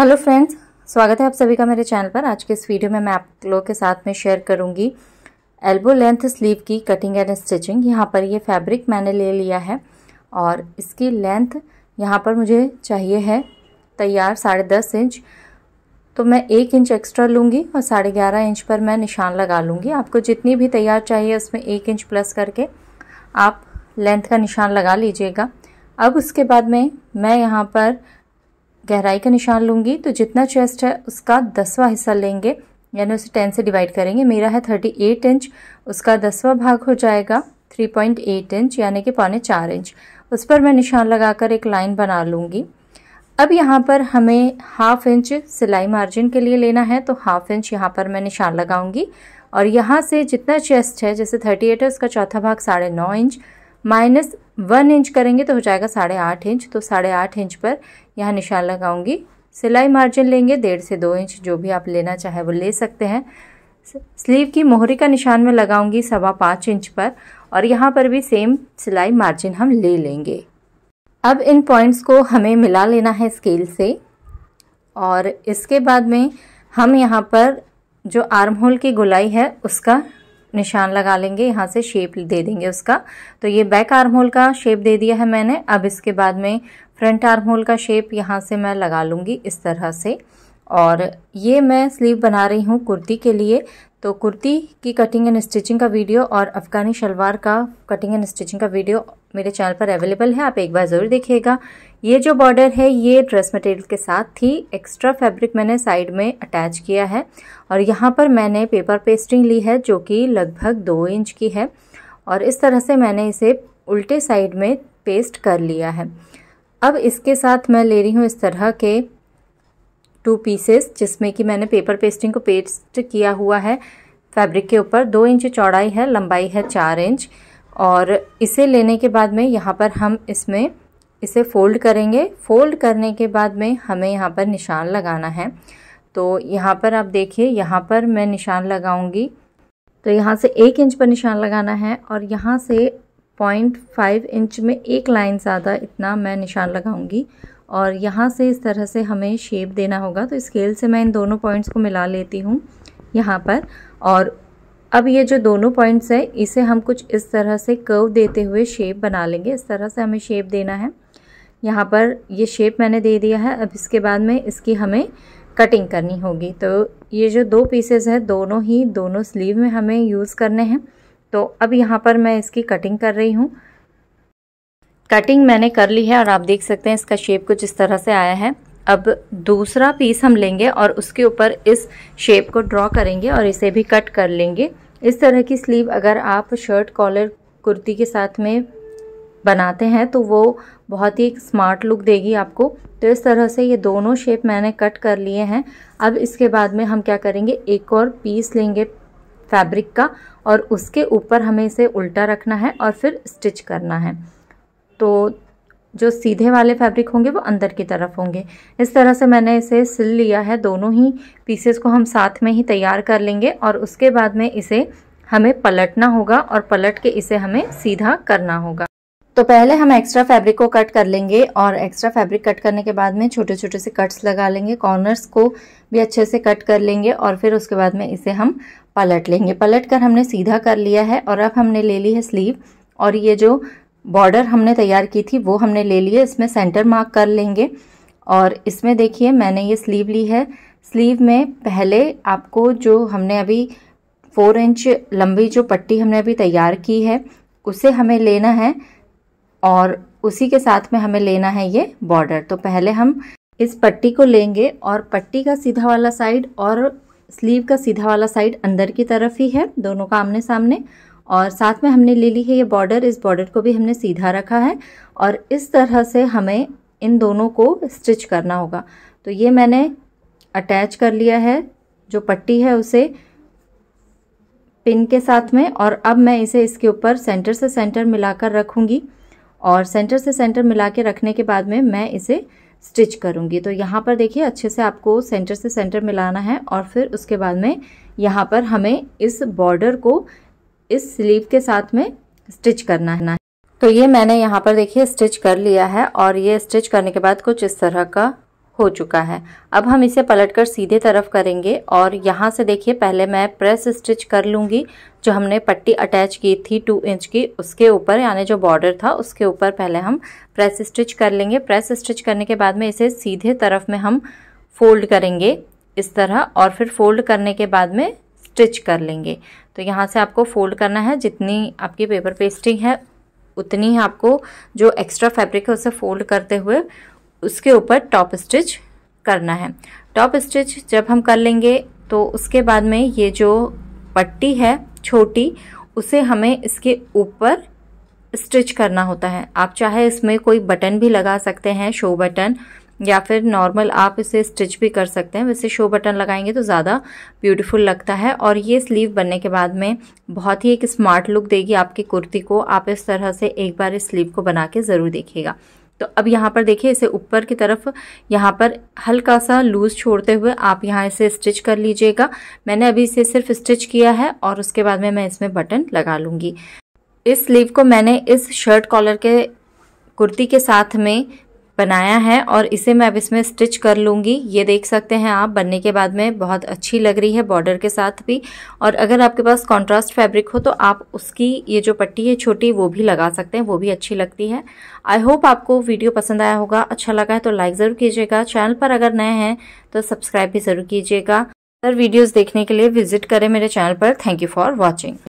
hello friends स्वागत है आप सभी का मेरे चैनल पर आज के इस वीडियो में मैं आप लोगों के साथ में शेयर करूंगी एल्बो लेंथ स्लीव की कटिंग एंड स्टिचिंग यहाँ पर ये फैब्रिक मैंने ले लिया है और इसकी लेंथ यहाँ पर मुझे चाहिए है तैयार साढ़े दस इंच तो मैं एक इंच एक्स्ट्रा लूँगी और साढ़े ग्यारह इंच पर मैं निशान लगा लूँगी आपको जितनी भी तैयार चाहिए उसमें एक इंच प्लस करके आप लेंथ का निशान लगा लीजिएगा अब उसके बाद में मैं यहाँ पर गहराई का निशान लूँगी तो जितना चेस्ट है उसका दसवां हिस्सा लेंगे यानी उसे टेन से डिवाइड करेंगे मेरा है थर्टी एट इंच उसका दसवां भाग हो जाएगा थ्री पॉइंट एट इंच यानी कि पौने चार इंच उस पर मैं निशान लगाकर एक लाइन बना लूँगी अब यहाँ पर हमें हाफ इंच सिलाई मार्जिन के लिए लेना है तो हाफ इंच यहाँ पर मैं निशान लगाऊंगी और यहाँ से जितना चेस्ट है जैसे थर्टी एट है उसका चौथा भाग साढ़े नौ इंच माइनस वन इंच करेंगे तो हो जाएगा साढ़े आठ इंच तो साढ़े आठ इंच पर यहाँ निशान लगाऊंगी सिलाई मार्जिन लेंगे डेढ़ से दो इंच जो भी आप लेना चाहे वो ले सकते हैं स्लीव की मोहरी का निशान में लगाऊंगी सवा पाँच इंच पर और यहाँ पर भी सेम सिलाई मार्जिन हम ले लेंगे अब इन पॉइंट्स को हमें मिला लेना है स्केल से और इसके बाद में हम यहाँ पर जो आर्म होल की गुलाई है उसका निशान लगा लेंगे यहाँ से शेप दे देंगे उसका तो ये बैक आर्म होल का शेप दे दिया है मैंने अब इसके बाद में फ्रंट आर्म होल का शेप यहाँ से मैं लगा लूँगी इस तरह से और ये मैं स्लीव बना रही हूँ कुर्ती के लिए तो कुर्ती की कटिंग एंड स्टिचिंग का वीडियो और अफ़गानी शलवार का कटिंग एंड स्टिचिंग का वीडियो मेरे चैनल पर अवेलेबल है आप एक बार ज़रूर देखिएगा ये जो बॉर्डर है ये ड्रेस मटेरियल के साथ थी एक्स्ट्रा फैब्रिक मैंने साइड में अटैच किया है और यहाँ पर मैंने पेपर पेस्टिंग ली है जो कि लगभग दो इंच की है और इस तरह से मैंने इसे उल्टे साइड में पेस्ट कर लिया है अब इसके साथ मैं ले रही हूँ इस तरह के टू पीसेस जिसमें कि मैंने पेपर पेस्टिंग को पेस्ट किया हुआ है फैब्रिक के ऊपर दो इंच चौड़ाई है लंबाई है चार इंच और इसे लेने के बाद में यहाँ पर हम इसमें इसे फोल्ड करेंगे फोल्ड करने के बाद में हमें यहाँ पर निशान लगाना है तो यहाँ पर आप देखिए यहाँ पर मैं निशान लगाऊंगी तो यहाँ से एक इंच पर निशान लगाना है और यहाँ से पॉइंट फाइव इंच में एक लाइन ज़्यादा इतना मैं निशान लगाऊंगी और यहाँ से इस तरह से हमें शेप देना होगा तो स्केल से मैं इन दोनों पॉइंट्स को मिला लेती हूँ यहाँ पर और अब ये जो दोनों पॉइंट्स है इसे हम कुछ इस तरह से कर्व देते हुए शेप बना लेंगे इस तरह से हमें शेप देना है यहाँ पर ये शेप मैंने दे दिया है अब इसके बाद में इसकी हमें कटिंग करनी होगी तो ये जो दो पीसेस हैं दोनों ही दोनों स्लीव में हमें यूज़ करने हैं तो अब यहाँ पर मैं इसकी कटिंग कर रही हूँ कटिंग मैंने कर ली है और आप देख सकते हैं इसका शेप कुछ इस तरह से आया है अब दूसरा पीस हम लेंगे और उसके ऊपर इस शेप को ड्रॉ करेंगे और इसे भी कट कर लेंगे इस तरह की स्लीव अगर आप शर्ट कॉलर कुर्ती के साथ में बनाते हैं तो वो बहुत ही स्मार्ट लुक देगी आपको तो इस तरह से ये दोनों शेप मैंने कट कर लिए हैं अब इसके बाद में हम क्या करेंगे एक और पीस लेंगे फैब्रिक का और उसके ऊपर हमें इसे उल्टा रखना है और फिर स्टिच करना है तो जो सीधे वाले फैब्रिक होंगे वो अंदर की तरफ होंगे इस तरह से मैंने इसे सिल लिया है दोनों ही पीसेस को हम साथ में ही तैयार कर लेंगे और उसके बाद में इसे हमें पलटना होगा और पलट के इसे हमें सीधा करना होगा तो पहले हम एक्स्ट्रा फैब्रिक को कट कर लेंगे और एक्स्ट्रा फैब्रिक कट करने के बाद में छोटे छोटे से कट्स लगा लेंगे कॉर्नर्स को भी अच्छे से कट कर लेंगे और फिर उसके बाद में इसे हम पलट लेंगे पलट कर हमने सीधा कर लिया है और अब हमने ले ली है स्लीव और ये जो बॉर्डर हमने तैयार की थी वो हमने ले लिए इसमें सेंटर मार्क कर लेंगे और इसमें देखिए मैंने ये स्लीव ली है स्लीव में पहले आपको जो हमने अभी फोर इंच लंबी जो पट्टी हमने अभी तैयार की है उसे हमें लेना है और उसी के साथ में हमें लेना है ये बॉर्डर तो पहले हम इस पट्टी को लेंगे और पट्टी का सीधा वाला साइड और स्लीव का सीधा वाला साइड अंदर की तरफ ही है दोनों का आमने सामने और साथ में हमने ले ली है ये बॉर्डर इस बॉर्डर को भी हमने सीधा रखा है और इस तरह से हमें इन दोनों को स्टिच करना होगा तो ये मैंने अटैच कर लिया है जो पट्टी है उसे पिन के साथ में और अब मैं इसे इसके ऊपर सेंटर से सेंटर मिलाकर रखूँगी और सेंटर से सेंटर मिला के रखने के बाद में मैं इसे स्टिच करूँगी तो यहाँ पर देखिए अच्छे से आपको सेंटर से सेंटर मिलाना है और फिर उसके बाद में यहाँ पर हमें इस बॉर्डर को इस स्लीव के साथ में स्टिच करना है तो ये मैंने यहाँ पर देखिए स्टिच कर लिया है और ये स्टिच करने के बाद कुछ इस तरह का हो चुका है अब हम इसे पलटकर सीधे तरफ करेंगे और यहाँ से देखिए पहले मैं प्रेस स्टिच कर लूँगी जो हमने पट्टी अटैच की थी टू इंच की उसके ऊपर यानी जो बॉर्डर था उसके ऊपर पहले हम प्रेस स्टिच कर लेंगे प्रेस स्टिच करने के बाद में इसे सीधे तरफ में हम फोल्ड करेंगे इस तरह और फिर फोल्ड करने के बाद में स्टिच कर लेंगे तो यहाँ से आपको फोल्ड करना है जितनी आपकी पेपर पेस्टिंग है उतनी ही आपको जो एक्स्ट्रा फैब्रिक है उसे फोल्ड करते हुए उसके ऊपर टॉप स्टिच करना है टॉप स्टिच जब हम कर लेंगे तो उसके बाद में ये जो पट्टी है छोटी उसे हमें इसके ऊपर स्टिच करना होता है आप चाहे इसमें कोई बटन भी लगा सकते हैं शो बटन या फिर नॉर्मल आप इसे स्टिच भी कर सकते हैं वैसे शो बटन लगाएंगे तो ज़्यादा ब्यूटीफुल लगता है और ये स्लीव बनने के बाद में बहुत ही एक स्मार्ट लुक देगी आपकी कुर्ती को आप इस तरह से एक बार इस स्लीव को बना के ज़रूर देखिएगा तो अब यहाँ पर देखिए इसे ऊपर की तरफ यहाँ पर हल्का सा लूज छोड़ते हुए आप यहाँ इसे स्टिच कर लीजिएगा मैंने अभी इसे सिर्फ स्टिच किया है और उसके बाद में मैं इसमें बटन लगा लूँगी इस स्लीव को मैंने इस शर्ट कॉलर के कुर्ती के साथ में बनाया है और इसे मैं अब इसमें स्टिच कर लूँगी ये देख सकते हैं आप बनने के बाद में बहुत अच्छी लग रही है बॉर्डर के साथ भी और अगर आपके पास कॉन्ट्रास्ट फैब्रिक हो तो आप उसकी ये जो पट्टी है छोटी वो भी लगा सकते हैं वो भी अच्छी लगती है आई होप आपको वीडियो पसंद आया होगा अच्छा लगा है तो लाइक ज़रूर कीजिएगा चैनल पर अगर नए हैं तो सब्सक्राइब भी ज़रूर कीजिएगा सर वीडियोज़ देखने के लिए विजिट करें मेरे चैनल पर थैंक यू फॉर वॉचिंग